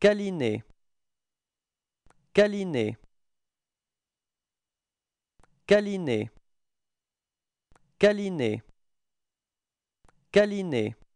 Caliné, câliner, câliner, câliner, câliner.